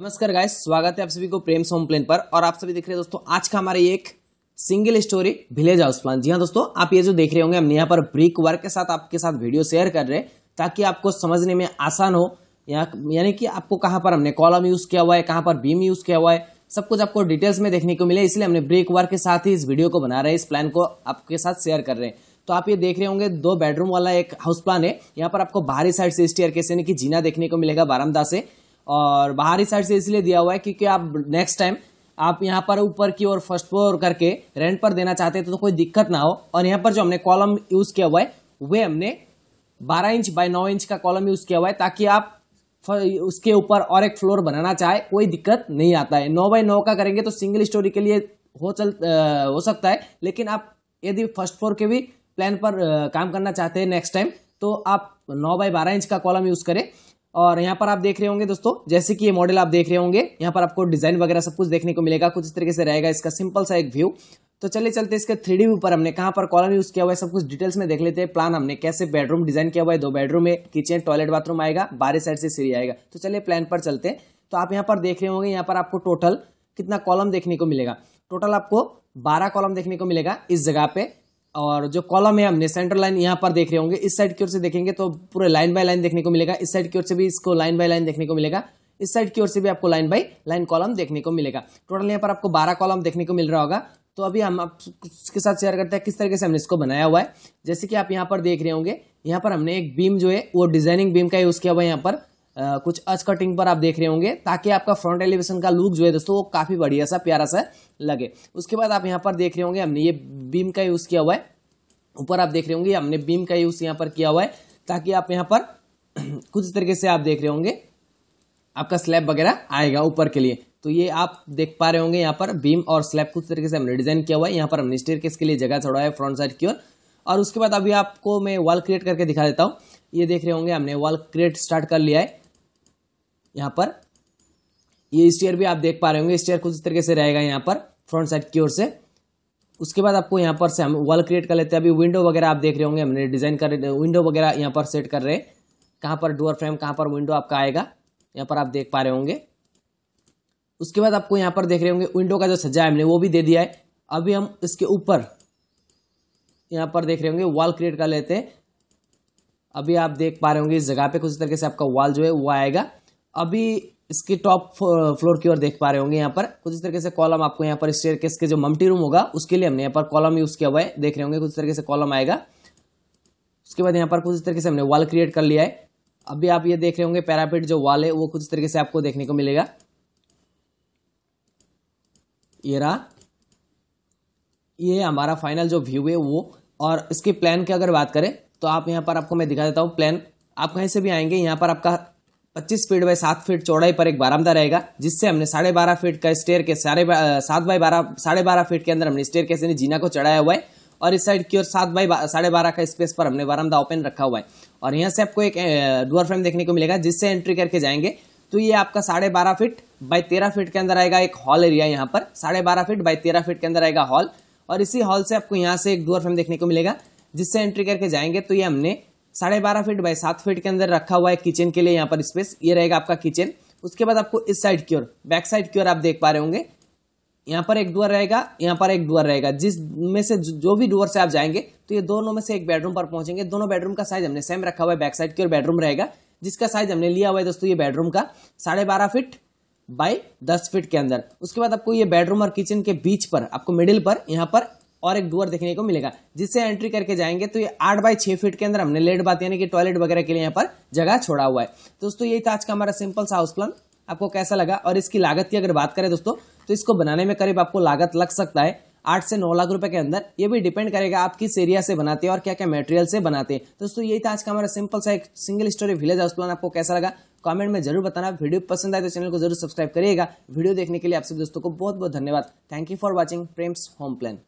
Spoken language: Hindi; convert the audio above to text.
नमस्कार गाइस स्वागत है आप सभी को प्रेम सोम प्लेन पर और आप सभी देख रहे हैं दोस्तों आज का हमारा एक single storey village house plan जी हाँ दोस्तों आप ये जो देख रहे होंगे हमने यहाँ पर ब्रिक वर्क के साथ आपके साथ वीडियो शेयर कर रहे हैं ताकि आपको समझने में आसान हो यहाँ यानी कि आपको कहाँ पर हमने कॉलम यूज़ किया हुआ है कहाँ पर बीम यूज़ किया हुआ है सब कुछ आपको डिटेल्स में देखने को मिले इसलिए हमने ब्रेक वर्क के साथ ही इस वीडियो को बना रहे हैं इस प्लान को आपके साथ शेयर कर रहे हैं तो आप ये देख रहे होंगे दो बेडरूम वाला एक हाउस प्लान है यहाँ पर आपको बाहरी साइड से स्टेयर केस यानी कि जीना देखने को मिलेगा बारामदा से और बाहरी साइड से इसलिए दिया हुआ है क्योंकि आप नेक्स्ट टाइम आप यहाँ पर ऊपर की ओर फर्स्ट फ्लोर करके रेंट पर देना चाहते हैं तो, कोई दिक्कत ना हो और यहाँ पर जो हमने कॉलम यूज किया हुआ है वे हमने 12 इंच बाय 9 इंच का कॉलम यूज किया हुआ है ताकि आप उसके ऊपर और एक फ्लोर बनाना चाहे कोई दिक्कत नहीं आता है नौ बाय नौ का करेंगे तो सिंगल स्टोरी के लिए हो चल आ, हो सकता है लेकिन आप यदि फर्स्ट फ्लोर के भी प्लान पर आ, काम करना चाहते हैं नेक्स्ट टाइम तो आप नौ बाय बारह इंच का कॉलम यूज करें और यहाँ पर आप देख रहे होंगे दोस्तों जैसे कि ये मॉडल आप देख रहे होंगे यहाँ पर आपको डिजाइन वगैरह सब कुछ देखने को मिलेगा कुछ इस तरीके से रहेगा इसका सिंपल सा एक व्यू तो चले चलते इसके थ्री डी ऊपर हमने कहाँ पर कॉलम यूज किया हुआ है सब कुछ डिटेल्स में देख लेते हैं प्लान हमने कैसे बेडरूम डिजाइन किया हुआ है दो बेडरूम है किचन टॉयलेट बाथरूम आएगा बारह साइड से सीरी आएगा तो चलिए प्लान पर चलते तो आप यहाँ पर देख रहे होंगे यहाँ पर आपको टोटल कितना कॉलम देखने को मिलेगा टोटल आपको बारह कॉलम देखने को मिलेगा इस जगह पे और जो कॉलम है हमने सेंट्रल लाइन यहाँ पर देख रहे होंगे इस साइड की ओर से देखेंगे तो पूरे लाइन बाय लाइन देखने को मिलेगा इस साइड की ओर से भी इसको लाइन बाय लाइन देखने को मिलेगा इस साइड की ओर से भी आपको लाइन बाय लाइन कॉलम देखने को मिलेगा टोटल यहाँ पर आपको बारह कॉलम देखने को मिल रहा होगा तो अभी हम आपके साथ शेयर करते हैं किस तरीके से हमने इसको बनाया हुआ है जैसे कि आप यहाँ पर देख रहे होंगे यहाँ पर हमने एक बीम जो है वो डिजाइनिंग बीम का यूज़ किया हुआ है यहाँ पर कुछ अच कटिंग पर आप देख रहे होंगे ताकि आपका फ्रंट एलिवेशन का लुक जो है दोस्तों वो काफ़ी बढ़िया सा प्यारा सा लगे उसके बाद आप यहाँ पर देख रहे होंगे हमने ये बीम का यूज़ किया हुआ है ऊपर आप देख रहे होंगे हमने बीम का यूज़ यहाँ पर किया हुआ है ताकि आप यहाँ पर कुछ तरीके से आप देख रहे होंगे आपका स्लैब वगैरह आएगा ऊपर के लिए तो ये आप देख पा रहे होंगे यहाँ पर बीम और स्लैब कुछ तरीके से हमने डिजाइन किया हुआ है यहाँ पर हमने स्टेयर के लिए जगह छोड़ा है फ्रंट साइड की ओर और उसके बाद अभी आपको मैं वॉल क्रिएट करके दिखा देता हूँ ये देख रहे होंगे हमने वॉल क्रिएट स्टार्ट कर लिया है यहाँ पर ये स्टेयर भी आप देख पा रहे होंगे स्टेयर कुछ इस तरीके से रहेगा यहाँ पर फ्रंट साइड की ओर से उसके बाद आपको यहाँ पर से हम वॉल क्रिएट कर लेते हैं अभी विंडो वगैरह आप देख रहे होंगे हमने डिज़ाइन कर विंडो वगैरह यहाँ पर सेट कर रहे हैं कहाँ पर डोर फ्रेम कहाँ पर विंडो आपका आएगा यहाँ पर आप देख पा रहे होंगे उसके बाद आपको यहाँ पर देख रहे होंगे विंडो का जो सज्जा है हमने वो भी दे दिया है अभी हम इसके ऊपर यहाँ पर देख रहे होंगे वॉल क्रिएट कर लेते हैं अभी आप देख पा रहे होंगे इस जगह पे कुछ तरीके से आपका वॉल जो है वो आएगा अभी इसके टॉप फ्लोर की ओर देख पा रहे होंगे यहाँ पर कुछ इस तरीके से कॉलम आपको यहाँ पर स्टेयर के जो मम्टी रूम होगा उसके लिए हमने यहाँ पर कॉलम यूज किया हुआ है देख रहे होंगे कुछ तरीके से कॉलम आएगा उसके बाद यहाँ पर कुछ इस तरीके से हमने वॉल क्रिएट कर लिया है अभी आप ये देख रहे होंगे पैरापेट जो वॉल है वो कुछ तरीके से आपको देखने को मिलेगा ये रहा ये हमारा फाइनल जो व्यू है वो और इसके प्लान की अगर बात करें तो आप यहाँ पर आपको मैं दिखा देता हूँ प्लान आप कहीं से भी आएंगे यहाँ पर आपका पच्चीस फीट बाय सात फीट चौड़ाई पर एक बारामदा रहेगा जिससे हमने साढ़े बारह फीट का स्टेयर के सारे सात बाय बारह साढ़े बारह फीट के अंदर हमने स्टेयर के जीना को चढ़ाया हुआ है और इस साइड की ओर सात बाई साढ़े बारह का स्पेस पर हमने बारामदा ओपन रखा हुआ है और यहाँ से आपको एक डोर फ्रेम देखने को मिलेगा जिससे एंट्री करके जाएंगे तो ये आपका साढ़े बारह फीट बाई तेरह फीट के अंदर आएगा एक हॉल एरिया यहाँ पर साढ़े बारह फीट बाई तेरह फीट के अंदर आएगा हॉल और इसी हॉल से आपको यहाँ से एक डोर फ्रेम देखने को मिलेगा जिससे एंट्री करके जाएंगे तो ये हमने साढ़े बारह फीट बाई सात फीट के अंदर रखा हुआ है किचन के लिए यहाँ पर स्पेस ये रहेगा आपका किचन उसके बाद आपको इस साइड की ओर बैक साइड की ओर आप देख पा रहे होंगे यहाँ पर एक डुअर रहेगा यहाँ पर एक डुअर रहेगा जिसमें से जो भी डुअर से आप जाएंगे तो ये दोनों में से एक बेडरूम पर पहुंचेंगे दोनों बेडरूम का साइज हमने सेम रखा हुआ है बैक साइड की ओर बेडरूम रहेगा जिसका साइज हमने लिया हुआ है दोस्तों ये बेडरूम का साढ़े बारह फिट बाई दस फिट के अंदर उसके बाद आपको ये बेडरूम और किचन के बीच पर आपको मिडिल पर यहाँ पर और एक डोर देखने को मिलेगा जिससे एंट्री करके जाएंगे तो ये आठ बाई छह फीट के अंदर हमने लेट बात यानी कि टॉयलेट वगैरह के लिए यहाँ पर जगह छोड़ा हुआ है दोस्तों यही था आज का हमारा सिंपल सा हाउस प्लान आपको कैसा लगा और इसकी लागत की अगर बात करें दोस्तों तो इसको बनाने में करीब आपको लागत लग सकता है आठ से नौ लाख रुपए के अंदर ये भी डिपेंड करेगा आप किस एरिया से बनाते हैं और क्या क्या मटेरियल से बनाते हैं दोस्तों यही था आज का हमारा सिंपल सा एक single storey village house plan आपको कैसा लगा कमेंट में जरूर बताना वीडियो पसंद आए तो चैनल को जरूर सब्सक्राइब करिएगा वीडियो देखने के लिए आप सभी दोस्तों को बहुत बहुत धन्यवाद thank you for watching Prem's home plan